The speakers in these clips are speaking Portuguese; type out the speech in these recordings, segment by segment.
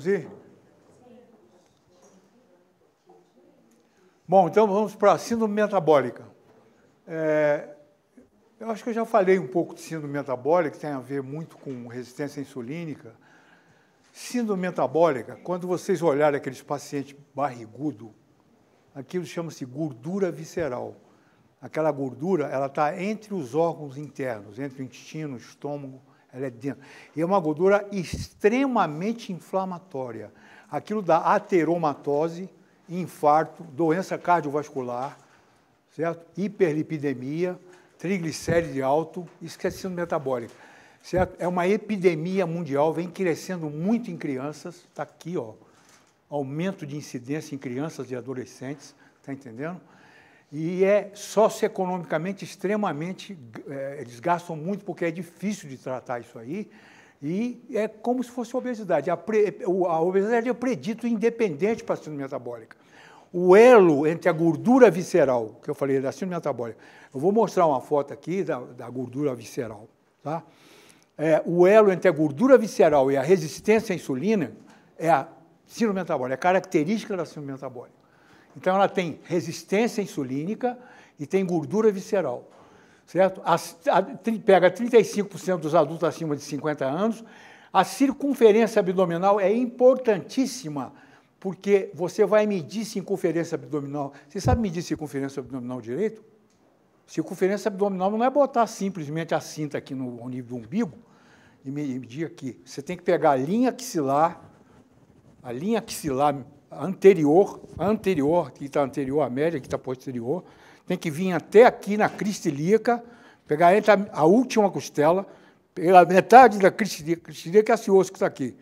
Podemos ir? Bom, então vamos para a síndrome metabólica. É, eu acho que eu já falei um pouco de síndrome metabólica, que tem a ver muito com resistência insulínica. Síndrome metabólica, quando vocês olharem aqueles pacientes barrigudo, aquilo chama-se gordura visceral. Aquela gordura, ela está entre os órgãos internos, entre o intestino, o estômago ela é densa. E é uma gordura extremamente inflamatória. Aquilo dá ateromatose, infarto, doença cardiovascular, certo? hiperlipidemia, triglicéride alto, esquecendo metabólico, Certo? É uma epidemia mundial, vem crescendo muito em crianças, está aqui, ó, aumento de incidência em crianças e adolescentes, está entendendo? e é socioeconomicamente extremamente, é, eles gastam muito porque é difícil de tratar isso aí, e é como se fosse obesidade. A, pre, a obesidade é predito independente para a síndrome metabólica. O elo entre a gordura visceral, que eu falei da síndrome metabólica, eu vou mostrar uma foto aqui da, da gordura visceral, tá? É, o elo entre a gordura visceral e a resistência à insulina é a síndrome metabólica, é característica da síndrome metabólica. Então ela tem resistência insulínica e tem gordura visceral, certo? a, pega 35% dos adultos acima de 50 anos. A circunferência abdominal é importantíssima porque você vai medir circunferência abdominal. Você sabe medir circunferência abdominal direito? Circunferência abdominal não é botar simplesmente a cinta aqui no ao nível do umbigo e medir aqui. Você tem que pegar a linha axilar, a linha axilar anterior, anterior, que está anterior à média, que está posterior, tem que vir até aqui na cristilíaca, pegar entre a, a última costela, pela metade da cristilíaca, cristilíaca é esse osso que está aqui,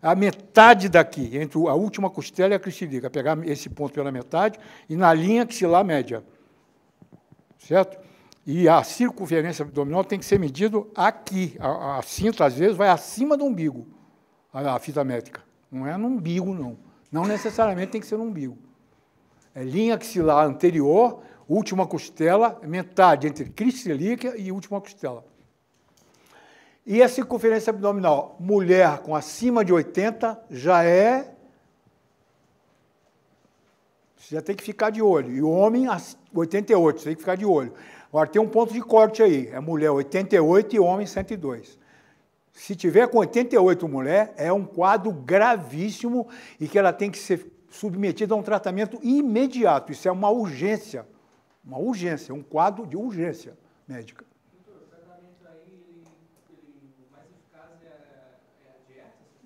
a metade daqui, entre a última costela e a cristilíaca, pegar esse ponto pela metade e na linha axilar média, certo? E a circunferência abdominal tem que ser medido aqui, a, a cinta às vezes vai acima do umbigo, a, a fita métrica, não é no umbigo não. Não necessariamente tem que ser no umbigo. É linha axilar anterior, última costela, metade entre cristeríquia e última costela. E a circunferência abdominal, mulher com acima de 80 já é você já tem que ficar de olho. E o homem 88, você tem que ficar de olho. Agora tem um ponto de corte aí, é mulher 88 e homem 102. Se tiver com 88 mulher, é um quadro gravíssimo e que ela tem que ser submetida a um tratamento imediato. Isso é uma urgência, uma urgência, é um quadro de urgência médica.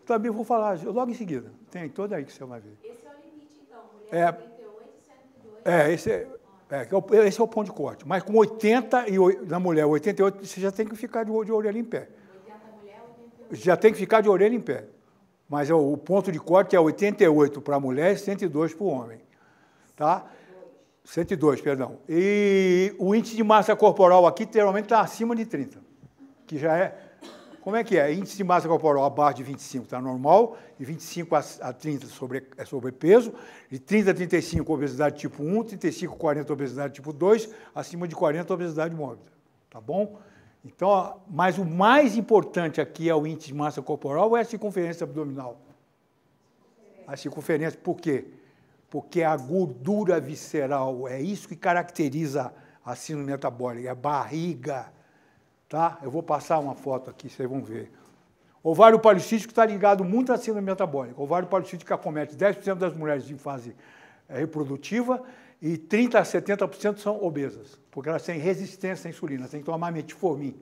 Também vou falar logo em seguida. Tem toda aí que você vai ver. Esse é o limite, então. Mulher é, 38, 102. É, esse é, é, é esse é o ponto de corte. Mas com 80 e na mulher 88, você já tem que ficar de, de orelha em pé já tem que ficar de orelha em pé. Mas é o ponto de corte é 88 para a mulher e 102 para o homem. Tá? 102, perdão. E o índice de massa corporal aqui geralmente está acima de 30, que já é. Como é que é? Índice de massa corporal abaixo de 25 está normal, e 25 a 30 sobre, é sobrepeso, e 30 a 35 obesidade tipo 1, 35 a 40 obesidade tipo 2, acima de 40 obesidade mórbida. Tá bom? Então, mas o mais importante aqui é o índice de massa corporal ou é a circunferência abdominal? A circunferência, por quê? Porque a gordura visceral é isso que caracteriza a síndrome metabólica, é a barriga, tá? Eu vou passar uma foto aqui, vocês vão ver. O ovário policístico está ligado muito à síndrome metabólica. O ovário policístico acomete 10% das mulheres em fase é, reprodutiva e 30% a 70% são obesas, porque elas têm resistência à insulina, tem que tomar metformin,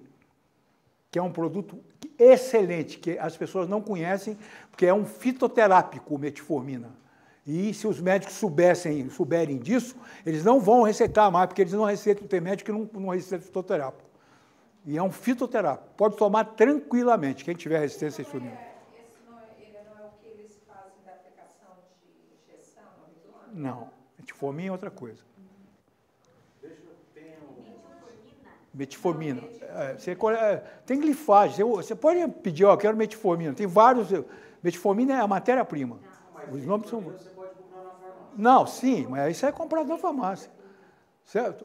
que é um produto excelente, que as pessoas não conhecem, porque é um fitoterápico, metformina. E se os médicos soubessem, souberem disso, eles não vão receitar mais, porque eles não receitam, tem médico que não, não receita fitoterápico. E é um fitoterápico, pode tomar tranquilamente, quem tiver resistência à insulina. Não, Metformina é outra coisa. Metformina. É, você, é, tem glifagem. Você, pode pedir, ó, quero metformina. Tem vários. Eh, metformina é a matéria-prima. Ah, Os nomes são. Você pode comprar na farmácia. Não, sim, mas isso é comprado na farmácia. Certo?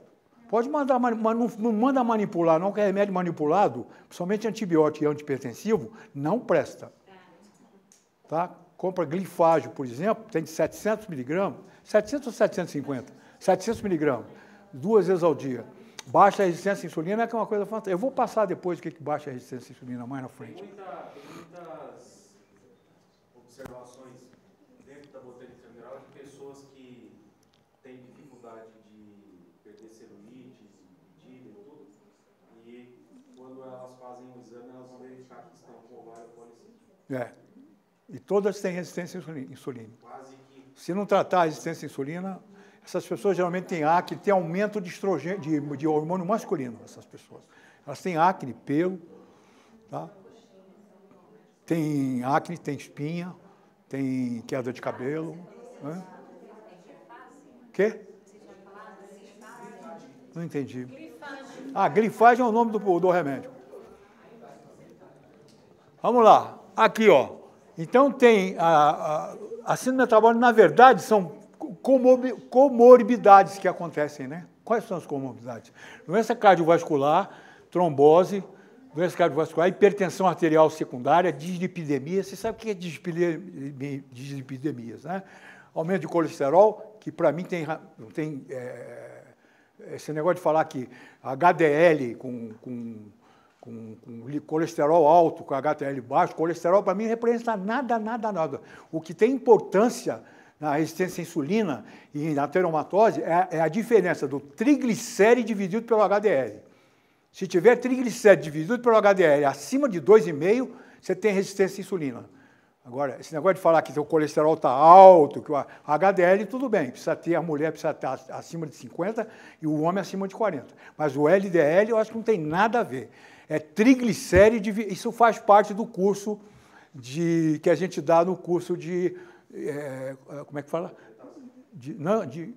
Pode mandar, mas não, não manda manipular, não, que é remédio manipulado, principalmente antibiótico e antipertensivo, não presta. Tá? tá? compra glifágio, por exemplo, tem de 700 miligramas, 700 ou 750? 700 miligramas, duas vezes ao dia. Baixa a resistência à insulina é, é uma coisa fantástica. Eu vou passar depois o que, é que baixa a resistência à insulina mais na frente. Tem, muita, tem muitas observações dentro da botânica mineral de pessoas que têm dificuldade de perder celulite, medida e tudo. E quando elas fazem o exame, elas vão verificar que estão com ovário policístico. É. E todas têm resistência à insulina. Se não tratar a resistência à insulina, essas pessoas geralmente têm acne, têm aumento de, estrogênio, de, de hormônio masculino, essas pessoas. Elas têm acne, pelo, tá? tem acne, tem espinha, tem queda de cabelo. Né? Quê? Não entendi. Ah, glifagem é o nome do, do remédio. Vamos lá. Aqui, ó. Então tem a, a, síndrome metabólica, na verdade, são comor, comorbidades que acontecem, né? Quais são as comorbidades? Doença cardiovascular, trombose, doença cardiovascular, hipertensão arterial secundária, dislipidemia. Você sabe o que é dislipidemias, né? Aumento de colesterol, que para mim tem, tem é, é, esse negócio de falar que HDL com, com com, com colesterol alto, com HDL baixo, colesterol para mim não representa nada, nada, nada. O que tem importância na resistência à insulina e na teromatose é, é a diferença do triglicéride dividido pelo HDL. Se tiver triglicéride dividido pelo HDL acima de 2,5, você tem resistência à insulina. Agora, esse negócio de falar que o colesterol está alto, que o HDL, tudo bem, precisa ter, a mulher precisa estar acima de 50 e o homem acima de 40. Mas o LDL eu acho que não tem nada a ver. É triglicéride, isso faz parte do curso de, que a gente dá no curso de. É, é, como é que fala? De, não, de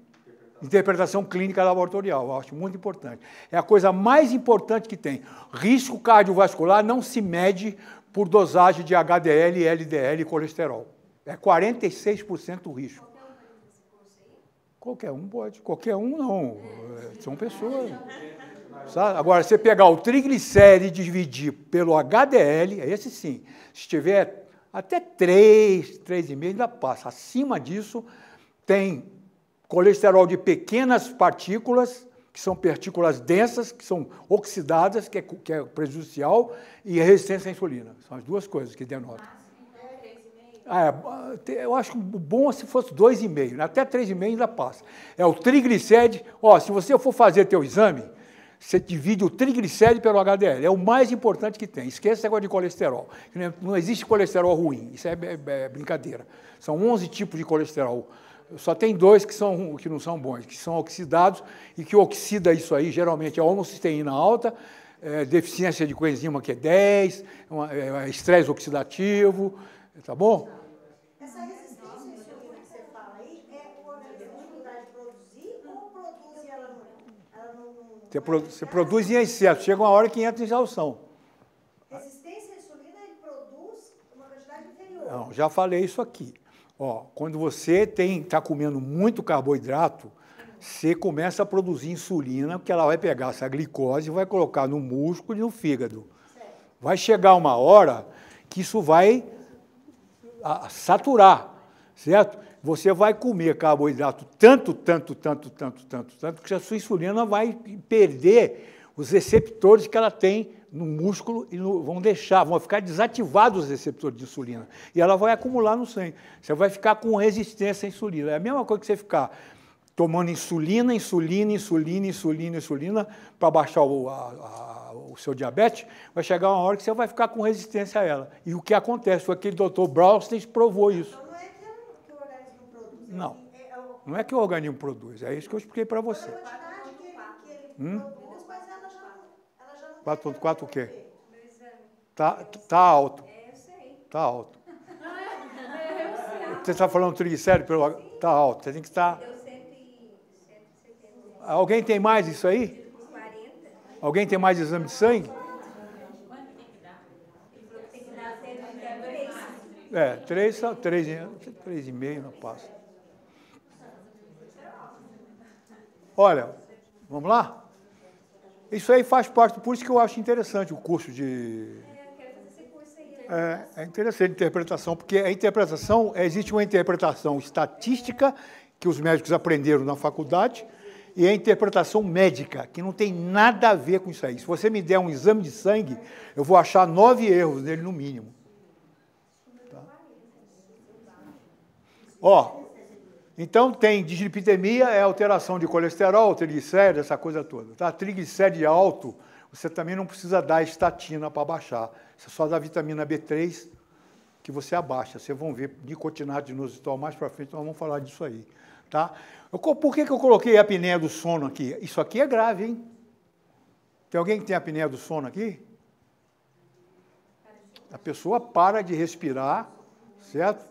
interpretação clínica laboratorial, eu acho muito importante. É a coisa mais importante que tem. Risco cardiovascular não se mede por dosagem de HDL, LDL e colesterol. É 46% o risco. Qualquer um pode, qualquer um não. É, são pessoas. Sabe? Agora, você pegar o triglicéride e dividir pelo HDL, esse sim. Se tiver até 3, 3,5, ainda passa. Acima disso, tem colesterol de pequenas partículas que são partículas densas, que são oxidadas, que é, que é prejudicial, e resistência à insulina. São as duas coisas que denotam. Ah, então é, ah, é eu acho bom é se fosse 2,5, né? até 3,5 ainda passa. É o triglicéride. Ó, se você for fazer teu exame, você divide o triglicéride pelo HDL. É o mais importante que tem. Esqueça esse negócio de colesterol. É, não existe colesterol ruim. Isso é, é, é brincadeira. São 11 tipos de colesterol só tem dois que, são, que não são bons, que são oxidados, e que oxida isso aí, geralmente, é homocisteína alta, é, deficiência de coenzima Q10, é é uma, é, é, estresse oxidativo, tá bom? Essa resistência insulina que você fala aí, é o organismo dificuldade de produzir ou produz e ela não... você, você produz em excesso, chega uma hora que entra em exaustão. Resistência à insulina, ele produz uma quantidade inferior. Não, já falei isso aqui. Ó, quando você está comendo muito carboidrato, você começa a produzir insulina, porque ela vai pegar essa glicose e vai colocar no músculo e no fígado. Vai chegar uma hora que isso vai saturar, certo? Você vai comer carboidrato tanto, tanto, tanto, tanto, tanto, tanto, que a sua insulina vai perder os receptores que ela tem no músculo e no, vão deixar, vão ficar desativados os receptores de insulina. E ela vai acumular no sangue. Você vai ficar com resistência à insulina. É a mesma coisa que você ficar tomando insulina, insulina, insulina, insulina, insulina, para baixar o, a, a, o, seu diabetes, vai chegar uma hora que você vai ficar com resistência a ela. E o que acontece? Foi aquele doutor Brownstein provou isso. Então não é que é o organismo produz. É não. É não é que o organismo produz, é isso que eu expliquei para você. Hum? 4.4 o quê? Tá, tá alto. É, tá alto. É, você está falando triglicérido pelo... Tá alto. Você tem que tá estar... Alguém tem mais isso aí? Alguém tem mais exame de sangue? É, três, três, três e meio não passa. Olha, vamos lá? Isso aí faz parte, por isso que eu acho interessante o curso de. É, é interessante a interpretação, porque a interpretação, existe uma interpretação estatística que os médicos aprenderam na faculdade e a interpretação médica, que não tem nada a ver com isso aí. Se você me der um exame de sangue, eu vou achar nove erros nele no mínimo. Tá? Ó, então tem dislipidemia, é alteração de colesterol, triglicérides, essa coisa toda. Tá? Triglicéride alto, você também não precisa dar estatina para baixar. Você só dá vitamina B3 que você abaixa. Vocês vão ver nicotinato de inositol mais para frente, nós vamos falar disso aí. Tá? Eu, por que, que eu coloquei a apneia do sono aqui? Isso aqui é grave, hein? Tem alguém que tem apneia do sono aqui? A pessoa para de respirar, certo?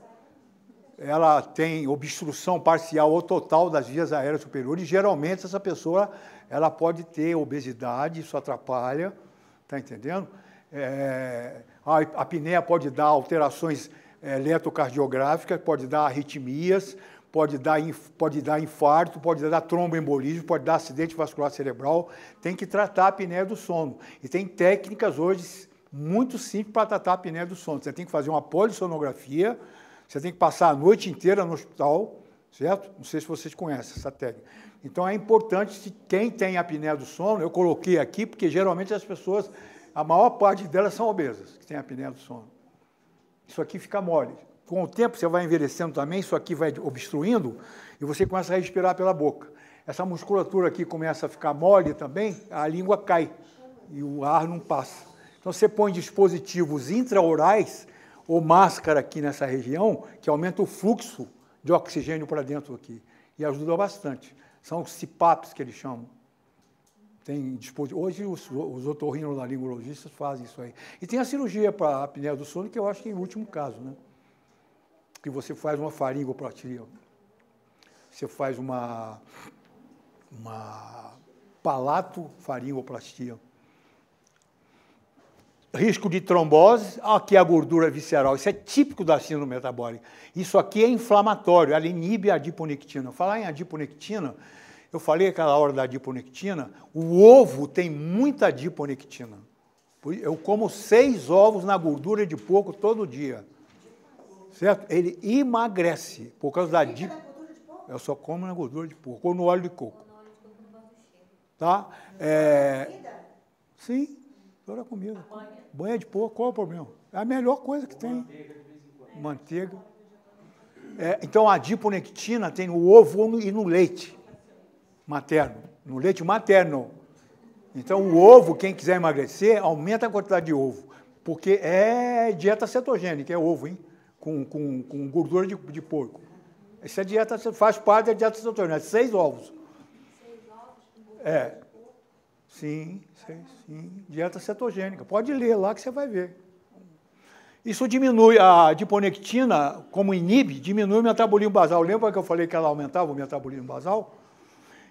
ela tem obstrução parcial ou total das vias aéreas superiores. Geralmente essa pessoa ela pode ter obesidade, isso atrapalha, tá entendendo? É, a apneia pode dar alterações é, eletrocardiográficas, pode dar arritmias, pode dar, pode dar infarto, pode dar tromboembolismo, pode dar acidente vascular cerebral. Tem que tratar a apneia do sono. E tem técnicas hoje muito simples para tratar a apneia do sono. Você tem que fazer uma polissonografia, você tem que passar a noite inteira no hospital, certo? Não sei se vocês conhecem essa técnica. Então é importante se quem tem apneia do sono, eu coloquei aqui porque geralmente as pessoas, a maior parte delas são obesas, que têm apneia do sono. Isso aqui fica mole. Com o tempo você vai envelhecendo também, isso aqui vai obstruindo e você começa a respirar pela boca. Essa musculatura aqui começa a ficar mole também, a língua cai e o ar não passa. Então você põe dispositivos intraorais ou máscara aqui nessa região, que aumenta o fluxo de oxigênio para dentro aqui. E ajuda bastante. São os CPAPs que eles chamam. Tem, hoje os, os otorrinolaringologistas fazem isso aí. E tem a cirurgia para a apneia do sono, que eu acho que é o último caso, né? Que você faz uma faringoplastia, você faz uma, uma palato faringoplastia risco de trombose, aqui a gordura visceral. Isso é típico da síndrome metabólica. Isso aqui é inflamatório, ela inibe a adiponectina. Falar em adiponectina, eu falei aquela hora da adiponectina, o ovo tem muita adiponectina. Eu como seis ovos na gordura de porco todo dia. Certo? Ele emagrece por causa da adiponectina. É eu só como na gordura de porco ou no óleo de coco. Tá? É... é sim. Toda comida. banha. banha de porco, qual é o problema? É a melhor coisa que Ou tem. Manteiga. É. manteiga. É, então, a diponectina tem no ovo e no leite materno. No leite materno. Então, o ovo, quem quiser emagrecer, aumenta a quantidade de ovo. Porque é dieta cetogênica, é ovo, hein? Com, com, com gordura de, de porco. Isso é dieta, faz parte da dieta cetogênica. Seis ovos. Seis ovos? É. Sim, sim, sim. Dieta cetogênica. Pode ler lá que você vai ver. Isso diminui a diponectina, como inibe, diminui o metabolismo basal. Lembra que eu falei que ela aumentava o metabolismo basal?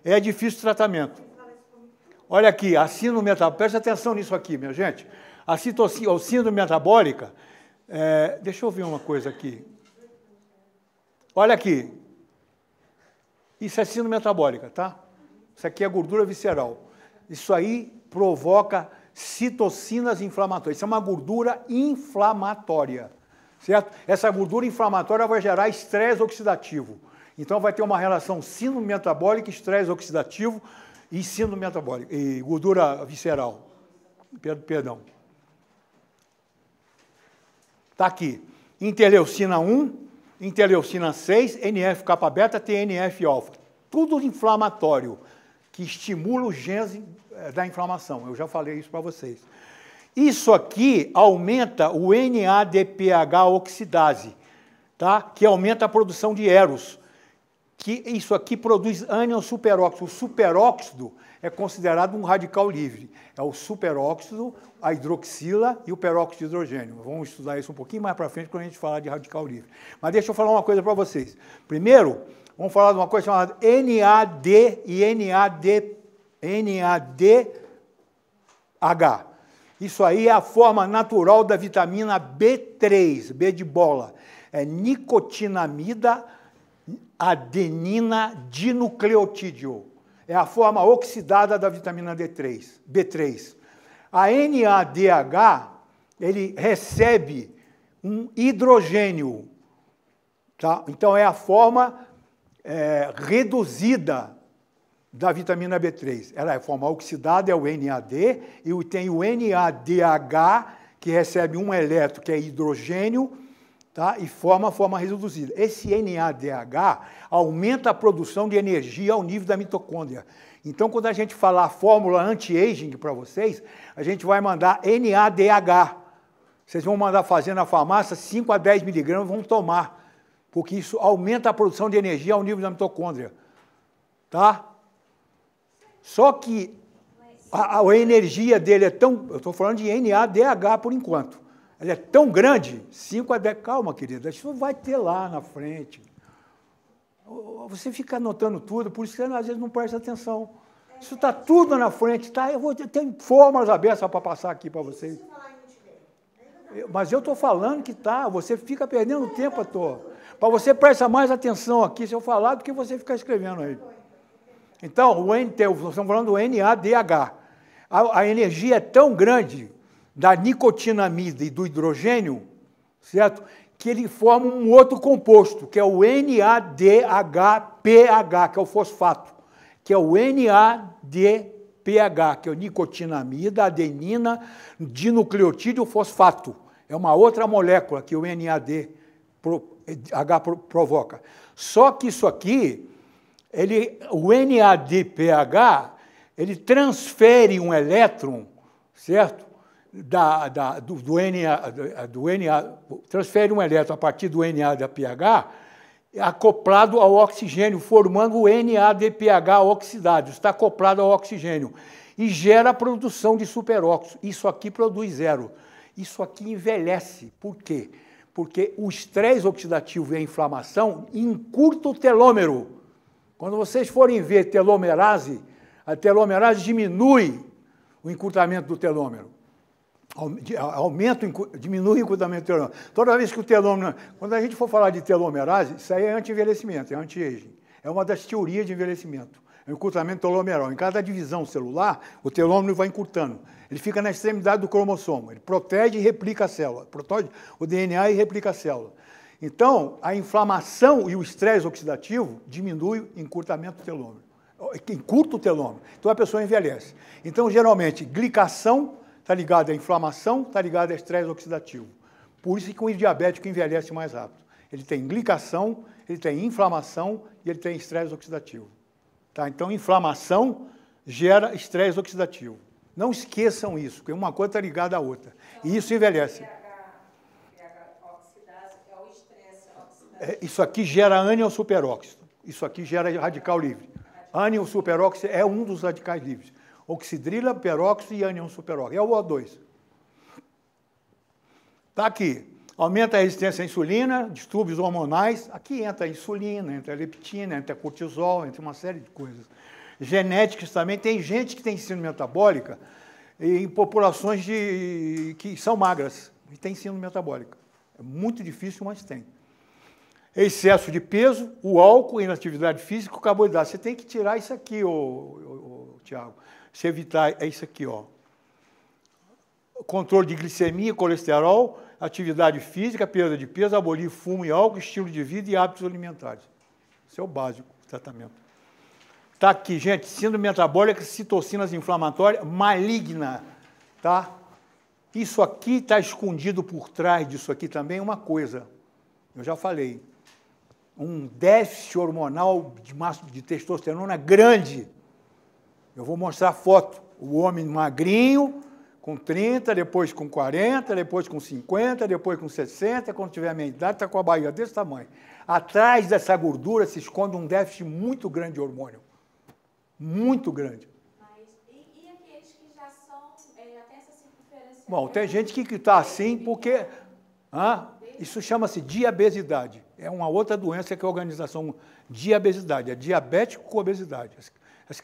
É difícil o tratamento. Olha aqui, a síndrome metabólica, preste atenção nisso aqui, minha gente. A citocina, síndrome metabólica, é, deixa eu ver uma coisa aqui. Olha aqui. Isso é síndrome metabólica, tá? Isso aqui é gordura visceral. Isso aí provoca citocinas inflamatórias. Isso é uma gordura inflamatória, certo? Essa gordura inflamatória vai gerar estresse oxidativo. Então vai ter uma relação síndrome metabólica, estresse oxidativo e síndrome metabólica e gordura visceral. Perdão. Está aqui. Interleucina 1, interleucina 6, NF-kappa beta, TNF-alfa. Tudo inflamatório que estimula o gênese eh, da inflamação. Eu já falei isso para vocês. Isso aqui aumenta o NADPH oxidase, tá? que aumenta a produção de eros. Que isso aqui produz ânion superóxido. O superóxido é considerado um radical livre. É o superóxido, a hidroxila e o peróxido de hidrogênio. Vamos estudar isso um pouquinho mais para frente quando a gente falar de radical livre. Mas deixa eu falar uma coisa para vocês. Primeiro, Vamos falar de uma coisa chamada NAD e NAD, NADH. Isso aí é a forma natural da vitamina B3, B de bola. É nicotinamida adenina dinucleotídeo. É a forma oxidada da vitamina D3, B3. A NADH, ele recebe um hidrogênio. Tá? Então é a forma é, reduzida da vitamina B3. Ela é forma oxidada, é o NAD, e tem o NADH, que recebe um elétron, que é hidrogênio, tá? e forma a forma reduzida. Esse NADH aumenta a produção de energia ao nível da mitocôndria. Então, quando a gente falar a fórmula anti-aging para vocês, a gente vai mandar NADH. Vocês vão mandar fazer na farmácia 5 a 10 miligramas, vão tomar porque isso aumenta a produção de energia ao nível da mitocôndria. Tá? Só que a, a energia dele é tão. Eu estou falando de NADH por enquanto. Ela é tão grande, 5 a 10. Calma, querida, isso vai ter lá na frente. Você fica anotando tudo, por isso que às vezes não presta atenção. Isso está tudo na frente, tá? Eu vou ter fórmulas abertas para passar aqui para vocês. Mas eu estou falando que tá, você fica perdendo tempo à toa. Para você prestar mais atenção aqui se eu falar do que você ficar escrevendo aí. Então, o N, estamos falando do NADH. A, a energia é tão grande da nicotinamida e do hidrogênio, certo? Que ele forma um outro composto, que é o NADHPH, que é o fosfato, que é o NADH. PH, que é o nicotinamida, adenina, dinucleotídeo fosfato. É uma outra molécula que o NAD H provoca. Só que isso aqui, ele, o NADPH, ele transfere um elétron, certo? Da, da, do, do, NA, do NA, transfere um elétron a partir do NADPH acoplado ao oxigênio, formando o NADPH oxidado, está acoplado ao oxigênio, e gera a produção de superóxido. Isso aqui produz zero. Isso aqui envelhece. Por quê? Porque o estresse oxidativo e a inflamação encurtam o telômero. Quando vocês forem ver telomerase, a telomerase diminui o encurtamento do telômero aumento, diminui o encurtamento telômero. Toda vez que o telômero... Quando a gente for falar de telomerase, isso aí é anti-envelhecimento, é anti-aging. É uma das teorias de envelhecimento. É o encurtamento telomeral. Em cada divisão celular, o telômero vai encurtando. Ele fica na extremidade do cromossomo. Ele protege e replica a célula. Protege o DNA e replica a célula. Então, a inflamação e o estresse oxidativo diminui o encurtamento telômero. Encurta o telômero. Então, a pessoa envelhece. Então, geralmente, glicação está ligado à inflamação, está ligado a estresse oxidativo. Por isso que o diabético envelhece mais rápido. Ele tem glicação, ele tem inflamação e ele tem estresse oxidativo. Tá? Então, inflamação gera estresse oxidativo. Não esqueçam isso, porque uma coisa está ligada à outra. Então, e isso envelhece. É, é, isso aqui gera ânion superóxido. Isso aqui gera radical livre. Ânion superóxido é um dos radicais livres oxidrila, peróxido e ânion superóxido. É o O2. Está aqui. Aumenta a resistência à insulina, distúrbios hormonais. Aqui entra a insulina, entra a leptina, entra a cortisol, entra uma série de coisas. Genéticas também. Tem gente que tem síndrome metabólica em populações de, que são magras e tem síndrome metabólica. É muito difícil, mas tem. Excesso de peso, o álcool, inatividade física, o carboidrato. Você tem que tirar isso aqui, Tiago se evitar, é isso aqui, ó. Controle de glicemia, colesterol, atividade física, perda de peso, abolir fumo e álcool, estilo de vida e hábitos alimentares. Isso é o básico, do tratamento. Tá aqui, gente, síndrome metabólica, citocinas inflamatórias, maligna, tá? Isso aqui está escondido por trás disso aqui também uma coisa. Eu já falei. Um déficit hormonal de, massa, de testosterona grande eu vou mostrar foto. O homem magrinho, com 30, depois com 40, depois com 50, depois com 60, quando tiver a minha idade, está com a barriga desse tamanho. Atrás dessa gordura se esconde um déficit muito grande de hormônio. Muito grande. Mas, e, e aqueles que já são, é, até essa Bom, tem gente que está assim porque... Hã? Isso chama-se diabesidade. É uma outra doença que a organização diabesidade, é diabético com obesidade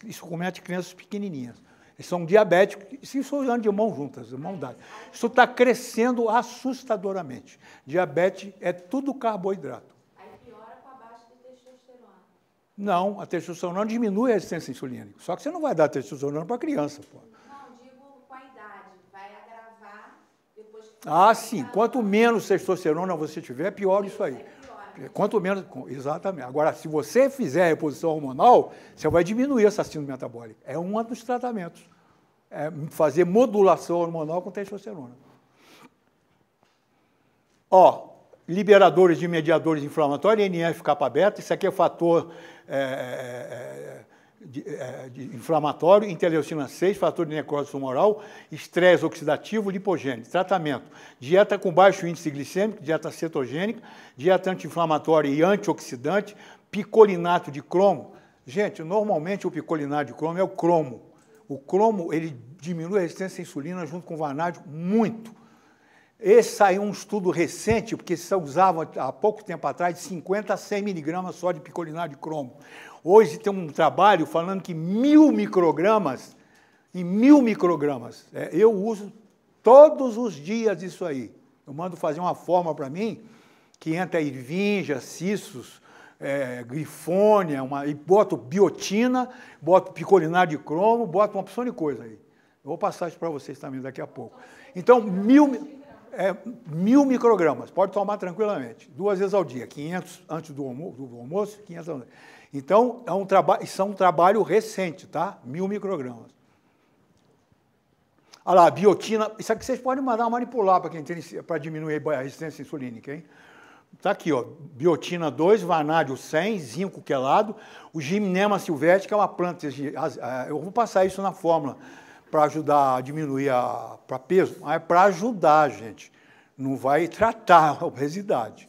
isso comete crianças pequenininhas. Eles são diabéticos, isso andam de mão juntas, de mão dada. Isso está crescendo assustadoramente. Diabetes é tudo carboidrato. Aí piora com a baixa de testosterona. Não, a testosterona diminui a resistência insulínica. Só que você não vai dar testosterona para criança. Pô. Não, digo com a idade. Vai agravar depois que... Ah, sim. Quanto menos testosterona você tiver, pior isso aí. Quanto menos. Exatamente. Agora, se você fizer a reposição hormonal, você vai diminuir essa síndrome metabólica. É um dos tratamentos. É fazer modulação hormonal com testosterona. Ó, liberadores de mediadores inflamatórios, NF-kappa beta, isso aqui é fator. É, é, é, é de, eh, de inflamatório, interleucina 6, fator de necrose tumoral, estresse oxidativo, lipogênico. Tratamento: dieta com baixo índice glicêmico, dieta cetogênica, dieta anti-inflamatória e antioxidante, picolinato de cromo. Gente, normalmente o picolinato de cromo é o cromo. O cromo ele diminui a resistência à insulina junto com o vanádio muito esse saiu um estudo recente, porque se usavam há pouco tempo atrás de 50 a 100 miligramas só de picolinato de cromo. Hoje tem um trabalho falando que mil microgramas, e mil microgramas, é, eu uso todos os dias isso aí. Eu mando fazer uma forma para mim, que entra irvinja, cissos, é, grifônia, uma, e boto biotina, boto picolinato de cromo, boto uma opção de coisa aí. Eu vou passar isso para vocês também daqui a pouco. Então, mil é, mil microgramas, pode tomar tranquilamente, duas vezes ao dia, 500 antes do, almo do almoço, 500 antes. Então, é um isso é um trabalho recente, tá? Mil microgramas. Olha lá, biotina, isso aqui vocês podem mandar manipular para quem tem, para diminuir a resistência insulínica, hein? Está aqui, ó, biotina 2, vanádio 100, zinco quelado, o gimnema silvético é uma planta, eu vou passar isso na fórmula, para ajudar a diminuir a para peso, mas é para ajudar, gente. Não vai tratar a obesidade.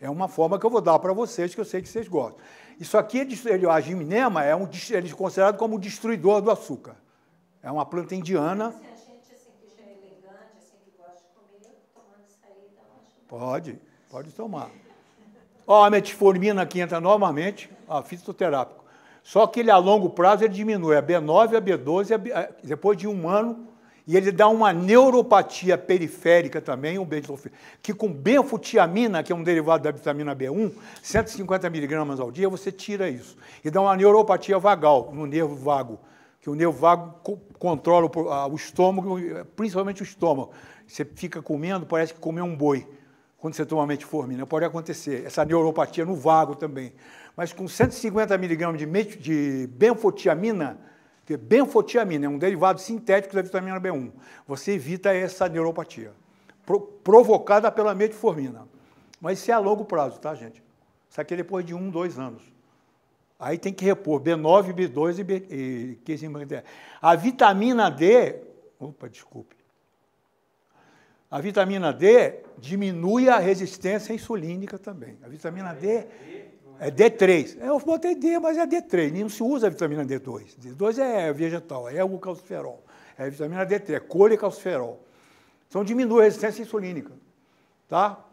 É uma forma que eu vou dar para vocês, que eu sei que vocês gostam. Isso aqui, é ele, a giminema, é, um, ele é considerado como destruidor do açúcar. É uma planta indiana. Pode, pode tomar. Ó, a metformina que entra normalmente, a fitoterapia. Só que ele a longo prazo ele diminui a B9, a B12, a, depois de um ano, e ele dá uma neuropatia periférica também, um que com benfutiamina, que é um derivado da vitamina B1, 150 miligramas ao dia, você tira isso. E dá uma neuropatia vagal, no nervo vago, que o nervo vago controla o estômago, principalmente o estômago. Você fica comendo, parece que comeu um boi quando você toma metformina. Pode acontecer, essa neuropatia no vago também. Mas com 150 miligramas de, met... de benfotiamina, que benfotiamina é um derivado sintético da vitamina B1, você evita essa neuropatia pro... provocada pela metformina. Mas isso é a longo prazo, tá, gente? Isso aqui é depois de um, dois anos. Aí tem que repor B9, B12 e B15. A vitamina D, opa, desculpe, a vitamina D diminui a resistência insulínica também. A vitamina D é D3. É, eu botei D, mas é D3. Não se usa a vitamina D2. D2 é vegetal, é o calciferol. É a vitamina D3, é colecalciferol. Então diminui a resistência insulínica. Tá?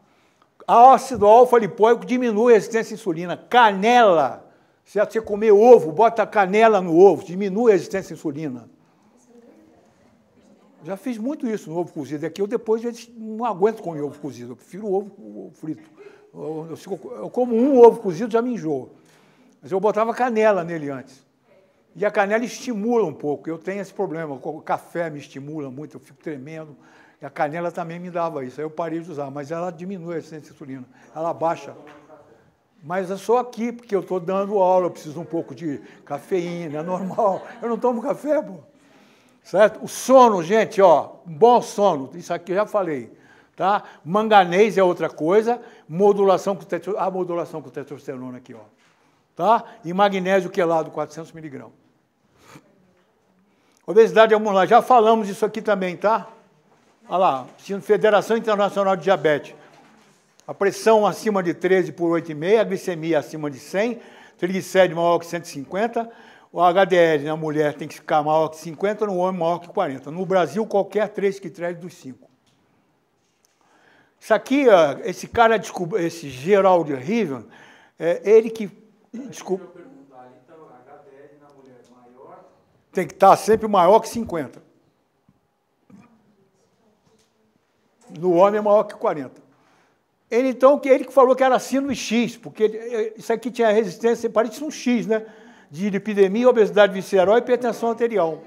A ácido alfa-lipoico diminui a resistência à insulina. Canela, se Você comer ovo, bota canela no ovo, diminui a resistência à insulina. Já fiz muito isso no ovo cozido. É que eu depois já não aguento comer ovo cozido. Eu prefiro o ovo, frito. Eu, eu, eu, como um ovo cozido, já me enjoo. Mas eu botava canela nele antes. E a canela estimula um pouco. Eu tenho esse problema. O café me estimula muito, eu fico tremendo. E a canela também me dava isso. Aí eu parei de usar. Mas ela diminui a essência insulina. Ela baixa. Mas é só aqui, porque eu estou dando aula, eu preciso um pouco de cafeína, é normal. Eu não tomo café, pô. Certo? O sono, gente, ó, bom sono, isso aqui eu já falei. Tá? Manganês é outra coisa, modulação com a modulação com testosterona aqui, ó. Tá? E magnésio quelado, 400 miligramas. Obesidade lá, já falamos isso aqui também, tá? Olha lá, Federação Internacional de Diabetes. A pressão acima de 13 por 8,5, a glicemia acima de 100, triglicéride maior que 150, o HDL na né, mulher tem que ficar maior que 50, no homem maior que 40. No Brasil, qualquer três que traz dos cinco. Isso aqui, esse cara, esse Gerald Riven, é ele que. Desculpa. Então, HDL na mulher maior... Tem que estar tá sempre maior que 50. No homem é maior que 40. Ele, então, que ele que falou que era síndrome X, porque ele, eh, isso aqui tinha resistência, parece um X, né? de epidemia, obesidade visceral e hipertensão arterial.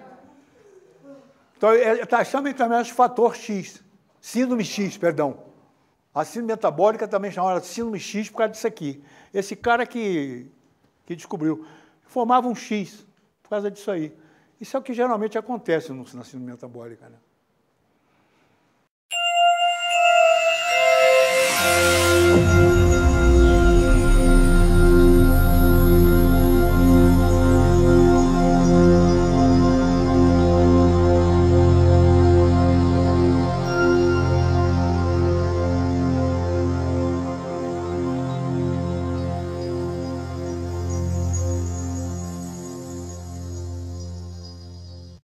Então, está é, é, chamando também de fator X, síndrome X, perdão. A síndrome metabólica também chamada síndrome X por causa disso aqui. Esse cara que, que descobriu, formava um X por causa disso aí. Isso é o que geralmente acontece na síndrome metabólica. Né? Música